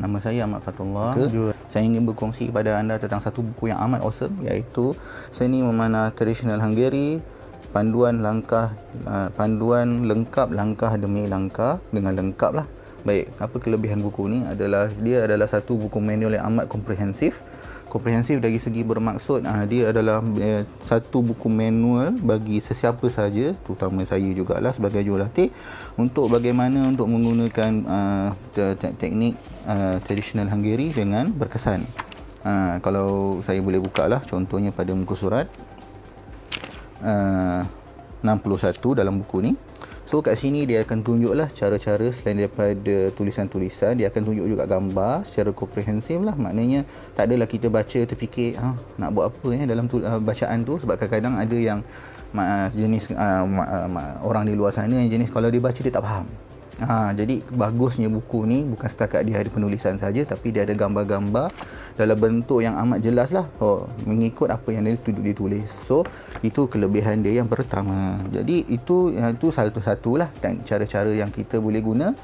Nama saya Ahmad Fatullah. Okay. Saya ingin berkongsi kepada anda tentang satu buku yang amat awesome iaitu Seni Memanah Tradisional Hungary panduan langkah uh, panduan lengkap langkah demi langkah dengan lengkaplah. Baik, apa kelebihan buku ni adalah dia adalah satu buku manual yang amat komprehensif. Komprehensif dari segi bermaksud uh, dia adalah uh, satu buku manual bagi sesiapa saja, terutama saya juga lah sebagai jurulatih untuk bagaimana untuk menggunakan uh, teknik uh, ah, tradisional Hungary dengan berkesan. Uh, kalau saya boleh buka lah contohnya pada muka surat uh, 61 dalam buku ni So kat sini dia akan tunjuklah cara-cara selain daripada tulisan-tulisan dia akan tunjuk juga gambar secara komprehensif lah maknanya tak adalah kita baca terfikir ha, nak buat apa eh dalam uh, bacaan tu sebab kadang-kadang ada yang uh, jenis uh, uh, uh, orang di luar sana yang jenis kalau dia baca dia tak faham Ha, jadi bagusnya buku ni bukan setakat dia ada penulisan saja tapi dia ada gambar-gambar dalam bentuk yang amat jelas lah oh, mengikut apa yang dia, dia tulis so itu kelebihan dia yang pertama jadi itu yang itu satu-satulah dan cara-cara yang kita boleh guna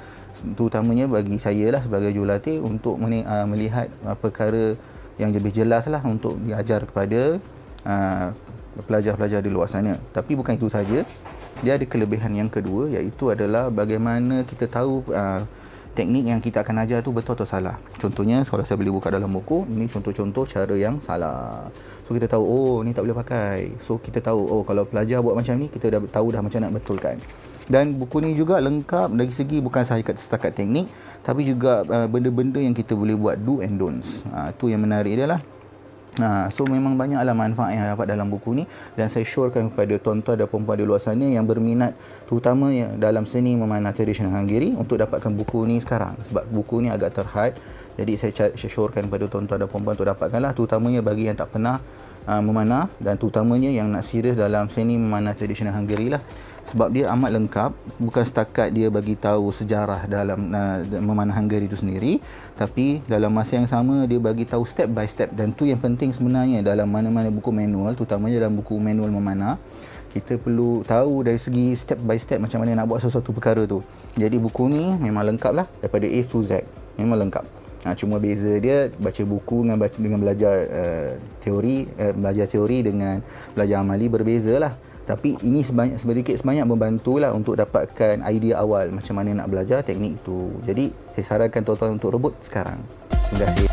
terutamanya bagi saya lah sebagai jurulatih untuk ah, melihat perkara yang lebih jelas lah untuk diajar kepada ah, pelajar-pelajar di luar sana tapi bukan itu saja dia ada kelebihan yang kedua iaitu adalah bagaimana kita tahu uh, teknik yang kita akan ajar tu betul atau salah. Contohnya kalau saya beli buka dalam buku, ini contoh-contoh cara yang salah. So kita tahu oh ni tak boleh pakai. So kita tahu oh kalau pelajar buat macam ni kita dah tahu dah macam nak betulkan. Dan buku ni juga lengkap dari segi bukan sahaja setakat teknik tapi juga uh, benda-benda yang kita boleh buat do and don'ts. Ah uh, tu yang menarik dia lah. Ha, so memang banyak banyaklah manfaat yang dapat dalam buku ni dan saya syorkan kepada tuan-tuan dan perempuan di luar sana yang berminat terutama dalam seni memanah tradisional Hungary untuk dapatkan buku ni sekarang sebab buku ni agak terhad jadi saya syorkan kepada tuan-tuan dan perempuan untuk dapatkanlah terutamanya bagi yang tak pernah uh, memanah dan terutamanya yang nak serius dalam seni memanah tradisional Hungary lah sebab dia amat lengkap bukan setakat dia bagi tahu sejarah dalam uh, memanah Hungary itu sendiri tapi dalam masa yang sama dia bagi tahu step by step dan tu yang penting sebenarnya dalam mana-mana buku manual terutamanya dalam buku manual memanah kita perlu tahu dari segi step by step macam mana nak buat sesuatu perkara tu jadi buku ni memang lengkap lah daripada A to Z memang lengkap Ha, cuma beza dia baca buku dengan dengan belajar uh, teori uh, belajar teori dengan belajar amali berbeza lah tapi ini sebanyak sedikit sebanyak membantulah untuk dapatkan idea awal macam mana nak belajar teknik itu jadi saya sarankan tuan-tuan untuk rebut sekarang terima kasih